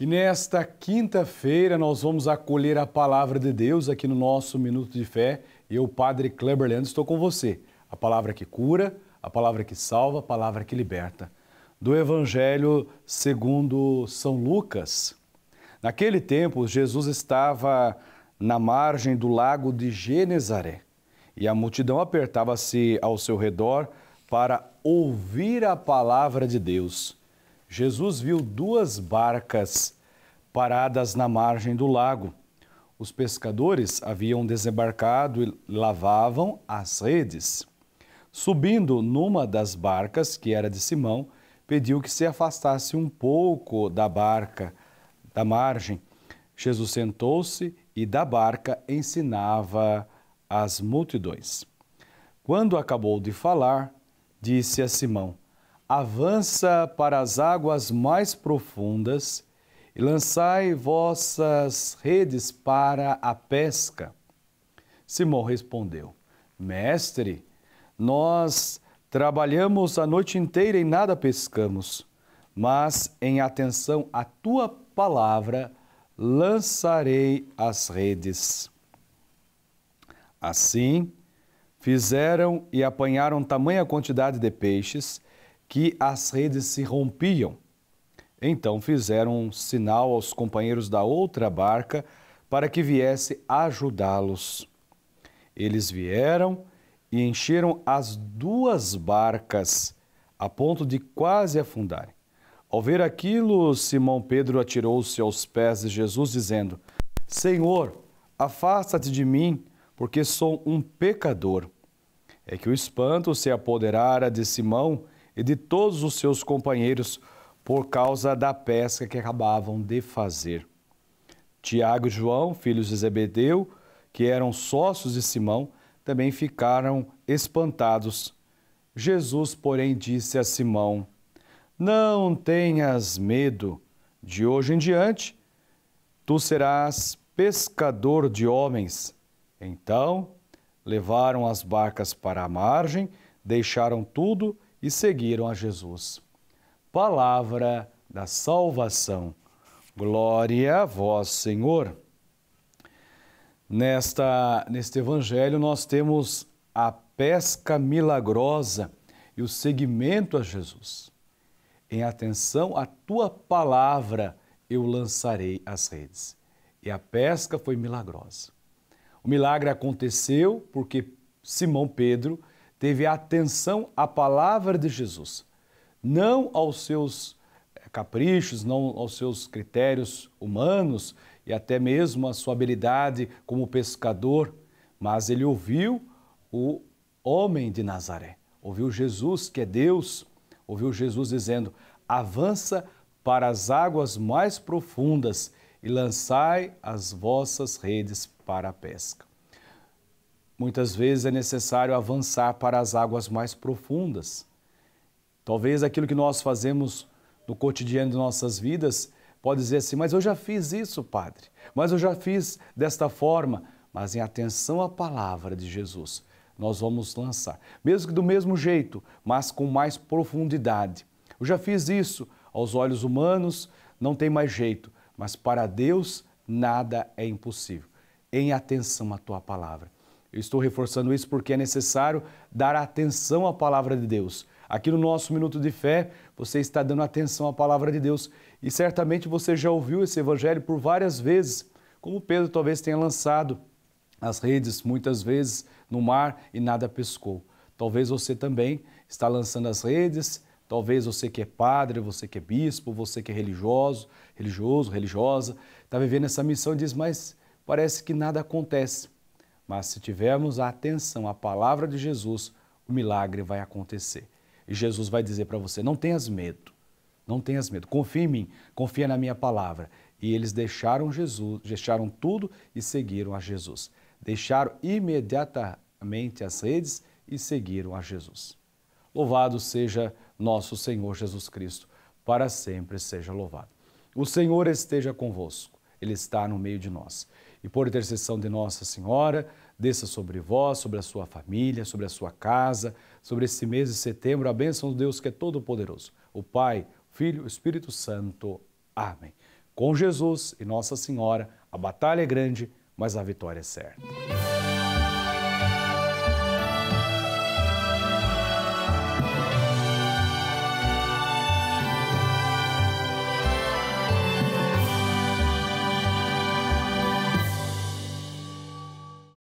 E nesta quinta-feira nós vamos acolher a palavra de Deus aqui no nosso Minuto de Fé. Eu, Padre Kleber estou com você. A palavra que cura, a palavra que salva, a palavra que liberta. Do Evangelho segundo São Lucas. Naquele tempo, Jesus estava na margem do lago de Genezaré e a multidão apertava-se ao seu redor para ouvir a palavra de Deus. Jesus viu duas barcas paradas na margem do lago. Os pescadores haviam desembarcado e lavavam as redes. Subindo numa das barcas, que era de Simão, pediu que se afastasse um pouco da barca, da margem. Jesus sentou-se e da barca ensinava as multidões. Quando acabou de falar, disse a Simão: avança para as águas mais profundas e lançai vossas redes para a pesca. Simão respondeu: Mestre, nós trabalhamos a noite inteira e nada pescamos, mas em atenção à tua palavra lançarei as redes. Assim, fizeram e apanharam tamanha quantidade de peixes que as redes se rompiam. Então fizeram um sinal aos companheiros da outra barca para que viesse ajudá-los. Eles vieram e encheram as duas barcas a ponto de quase afundarem. Ao ver aquilo, Simão Pedro atirou-se aos pés de Jesus, dizendo: Senhor, afasta-te de mim, porque sou um pecador. É que o espanto se apoderara de Simão e de todos os seus companheiros por causa da pesca que acabavam de fazer. Tiago e João, filhos de Zebedeu, que eram sócios de Simão, também ficaram espantados. Jesus, porém, disse a Simão: Não tenhas medo, de hoje em diante tu serás pescador de homens. Então levaram as barcas para a margem, deixaram tudo e e seguiram a Jesus. Palavra da salvação. Glória a vós, Senhor. Nesta, neste evangelho nós temos a pesca milagrosa e o seguimento a Jesus. Em atenção à tua palavra eu lançarei as redes. E a pesca foi milagrosa. O milagre aconteceu porque Simão Pedro teve atenção à palavra de Jesus, não aos seus eh, caprichos, não aos seus critérios humanos e até mesmo à sua habilidade como pescador, mas ele ouviu o homem de Nazaré, ouviu Jesus, que é Deus, ouviu Jesus dizendo: avança para as águas mais profundas e lançai as vossas redes para a pesca. Muitas vezes é necessário avançar para as águas mais profundas. Talvez aquilo que nós fazemos no cotidiano de nossas vidas pode dizer assim: mas eu já fiz isso, padre. Mas eu já fiz desta forma. Mas em atenção à palavra de Jesus, nós vamos lançar, mesmo que do mesmo jeito, mas com mais profundidade. Eu já fiz isso aos olhos humanos, não tem mais jeito, mas para Deus nada é impossível. Em atenção à tua palavra. Eu estou reforçando isso porque é necessário dar atenção à palavra de Deus. Aqui no nosso Minuto de Fé, você está dando atenção à palavra de Deus e certamente você já ouviu esse evangelho por várias vezes, como Pedro talvez tenha lançado as redes muitas vezes no mar e nada pescou. Talvez você também está lançando as redes, talvez você que é padre, você que é bispo, você que é religioso, religioso, religiosa, está vivendo essa missão e diz, mas parece que nada acontece. Mas se tivermos a atenção à palavra de Jesus, o milagre vai acontecer. E Jesus vai dizer para você: não tenhas medo, não tenhas medo, confia em mim, confia na minha palavra. E eles deixaram Jesus, deixaram tudo e seguiram a Jesus. Deixaram imediatamente as redes e seguiram a Jesus. Louvado seja nosso Senhor Jesus Cristo, para sempre seja louvado. O Senhor esteja convosco, Ele está no meio de nós e por intercessão de Nossa Senhora, desça sobre vós, sobre a sua família, sobre a sua casa, sobre este mês de setembro, a bênção de Deus que é todo-poderoso, o Pai, o Filho, o Espírito Santo. Amém. Com Jesus e Nossa Senhora, a batalha é grande, mas a vitória é certa.